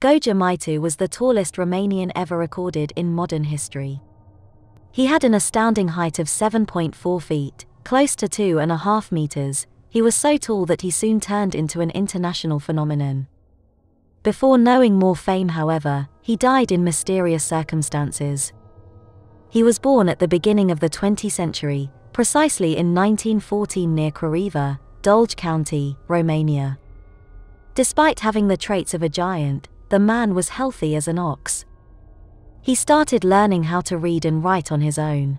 Goja Maitu was the tallest Romanian ever recorded in modern history. He had an astounding height of 7.4 feet, close to two and a half meters. He was so tall that he soon turned into an international phenomenon. Before knowing more fame, however, he died in mysterious circumstances. He was born at the beginning of the 20th century, precisely in 1914 near Craiova, Dolj County, Romania. Despite having the traits of a giant, the man was healthy as an ox. He started learning how to read and write on his own.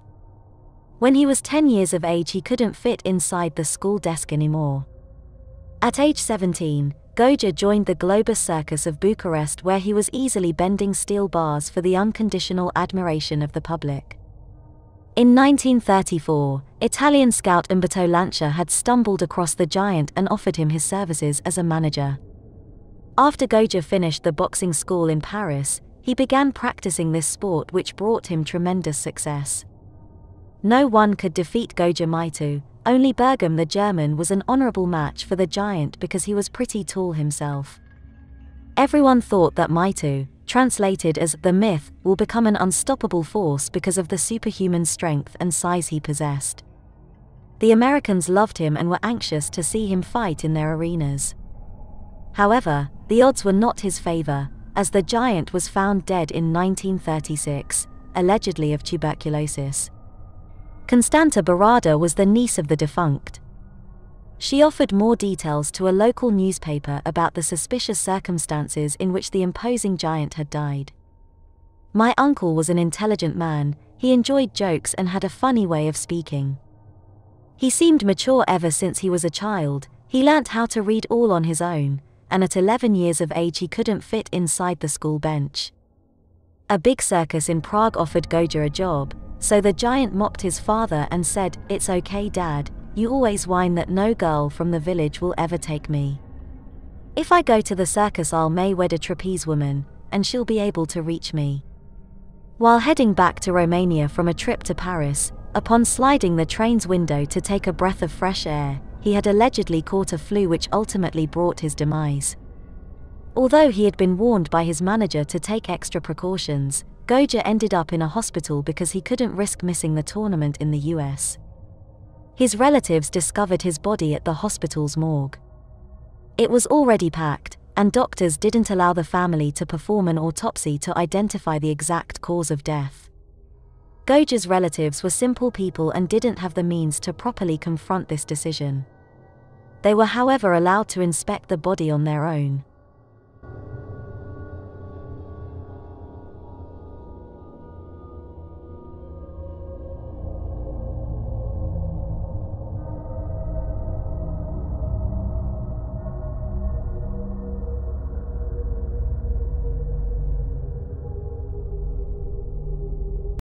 When he was 10 years of age, he couldn't fit inside the school desk anymore. At age 17, Goja joined the Globus Circus of Bucharest, where he was easily bending steel bars for the unconditional admiration of the public. In 1934, Italian scout Umberto Lancia had stumbled across the giant and offered him his services as a manager. After Goja finished the boxing school in Paris, he began practicing this sport which brought him tremendous success. No one could defeat Goja Maitu, only Bergam the German was an honorable match for the giant because he was pretty tall himself. Everyone thought that Maitu, translated as the myth, will become an unstoppable force because of the superhuman strength and size he possessed. The Americans loved him and were anxious to see him fight in their arenas. However, the odds were not his favor, as the giant was found dead in 1936, allegedly of tuberculosis. Constanta Barada was the niece of the defunct. She offered more details to a local newspaper about the suspicious circumstances in which the imposing giant had died. My uncle was an intelligent man, he enjoyed jokes and had a funny way of speaking. He seemed mature ever since he was a child, he learnt how to read all on his own, and at 11 years of age he couldn't fit inside the school bench. A big circus in Prague offered Goja a job, so the giant mopped his father and said, It's okay, Dad, you always whine that no girl from the village will ever take me. If I go to the circus, I'll may wed a trapeze woman, and she'll be able to reach me. While heading back to Romania from a trip to Paris, upon sliding the train's window to take a breath of fresh air, he had allegedly caught a flu which ultimately brought his demise. Although he had been warned by his manager to take extra precautions, Goja ended up in a hospital because he couldn't risk missing the tournament in the US. His relatives discovered his body at the hospital's morgue. It was already packed, and doctors didn't allow the family to perform an autopsy to identify the exact cause of death. Goja's relatives were simple people and didn't have the means to properly confront this decision. They were however allowed to inspect the body on their own.